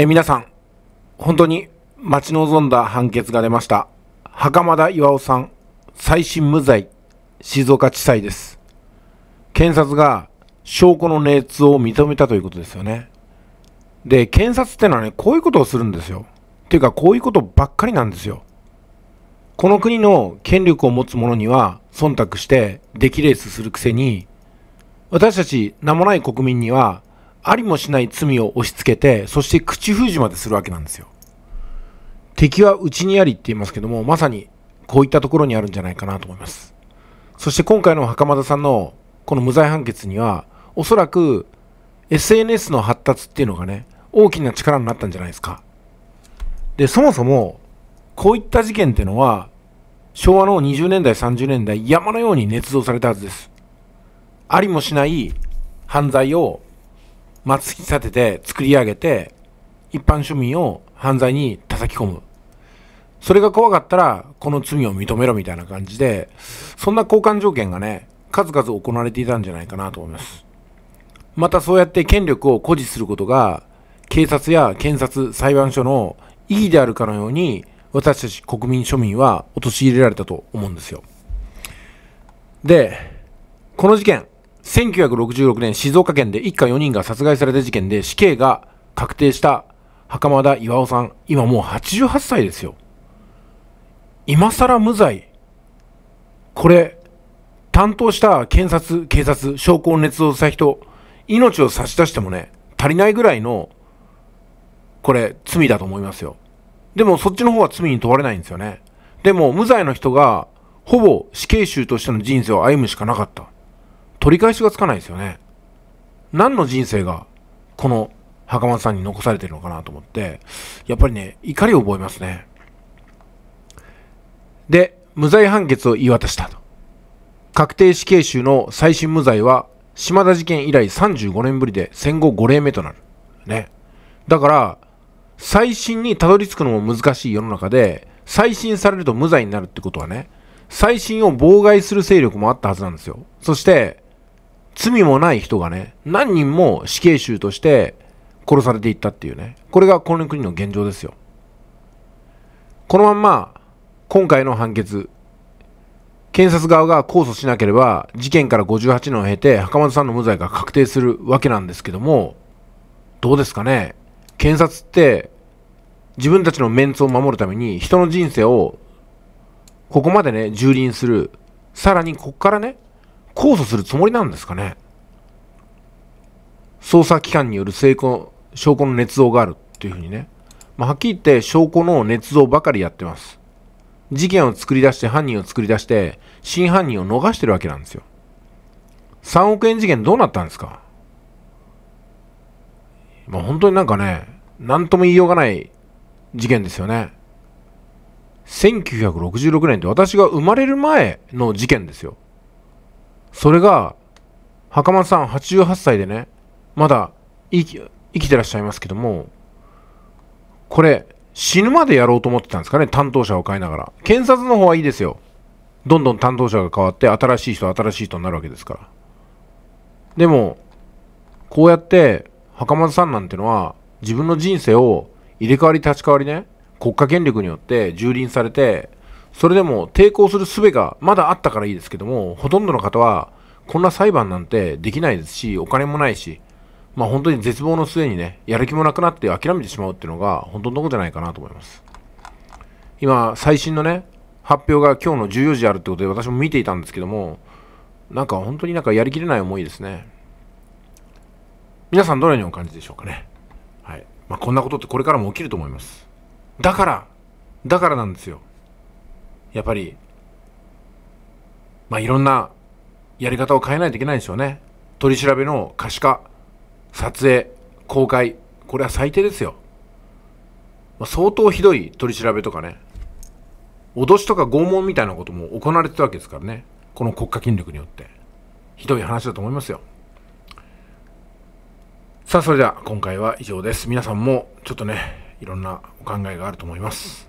えー、皆さん、本当に待ち望んだ判決が出ました。袴田巌さん、再審無罪、静岡地裁です。検察が証拠の捏造を認めたということですよね。で、検察ってのはね、こういうことをするんですよ。っていうか、こういうことばっかりなんですよ。この国の権力を持つ者には忖度して、出来レースするくせに、私たち名もない国民にはありもしない罪を押し付けて、そして口封じまでするわけなんですよ。敵はうちにありって言いますけども、まさにこういったところにあるんじゃないかなと思います。そして今回の袴田さんのこの無罪判決には、おそらく SNS の発達っていうのがね、大きな力になったんじゃないですか。で、そもそも、こういった事件っていうのは、昭和の20年代、30年代、山のように捏造されたはずです。ありもしない犯罪を松引き立てて作り上げて、一般庶民を犯罪に叩き込む。それが怖かったら、この罪を認めろみたいな感じで、そんな交換条件がね、数々行われていたんじゃないかなと思います。またそうやって権力を誇示することが、警察や検察、裁判所の意義であるかのように、私たち国民庶民は陥れられたと思うんですよ。で、この事件、1966年静岡県で一家4人が殺害された事件で死刑が確定した袴田巌さん、今もう88歳ですよ。今更無罪。これ、担当した検察、警察、証拠を捏造した人、命を差し出してもね、足りないぐらいの、これ、罪だと思いますよ。でもそっちの方は罪に問われないんですよね。でも無罪の人が、ほぼ死刑囚としての人生を歩むしかなかった。取り返しがつかないですよね。何の人生が、この袴田さんに残されてるのかなと思って、やっぱりね、怒りを覚えますね。で、無罪判決を言い渡したと。確定死刑囚の再審無罪は、島田事件以来35年ぶりで戦後5例目となる。ね。だから、再審にたどり着くのも難しい世の中で、再審されると無罪になるってことはね、再審を妨害する勢力もあったはずなんですよ。そして、罪もない人がね、何人も死刑囚として殺されていったっていうね。これがこの国の現状ですよ。このまんま、今回の判決、検察側が控訴しなければ、事件から58年を経て、袴田さんの無罪が確定するわけなんですけども、どうですかね検察って、自分たちのメンツを守るために、人の人生を、ここまでね、蹂躙する。さらに、こっからね、控訴するつもりなんですかね捜査機関による成功証拠の捏造があるっていうふうにね、まあ、はっきり言って証拠の捏造ばかりやってます事件を作り出して犯人を作り出して真犯人を逃してるわけなんですよ3億円事件どうなったんですかまあ本当になんかね何とも言いようがない事件ですよね1966年って私が生まれる前の事件ですよそれが、袴さん88歳でね、まだ生き生きてらっしゃいますけども、これ、死ぬまでやろうと思ってたんですかね、担当者を変えながら。検察の方はいいですよ。どんどん担当者が変わって、新しい人、新しい人になるわけですから。でも、こうやって、袴田さんなんてのは、自分の人生を入れ替わり立ち替わりね、国家権力によって蹂躙されて、それでも抵抗する術がまだあったからいいですけども、ほとんどの方は、こんな裁判なんてできないですし、お金もないし、まあ本当に絶望の末にね、やる気もなくなって諦めてしまうっていうのが、本当のことじゃないかなと思います。今、最新のね、発表が今日の14時あるってことで私も見ていたんですけども、なんか本当になんかやりきれない思いですね。皆さんどのようにお感じでしょうかね。はい。まあこんなことってこれからも起きると思います。だから、だからなんですよ。やっぱり、まあ、いろんなやり方を変えないといけないんですよね。取り調べの可視化、撮影、公開、これは最低ですよ。まあ、相当ひどい取り調べとかね、脅しとか拷問みたいなことも行われてたわけですからね。この国家権力によって。ひどい話だと思いますよ。さあ、それでは今回は以上です。皆さんもちょっとね、いろんなお考えがあると思います。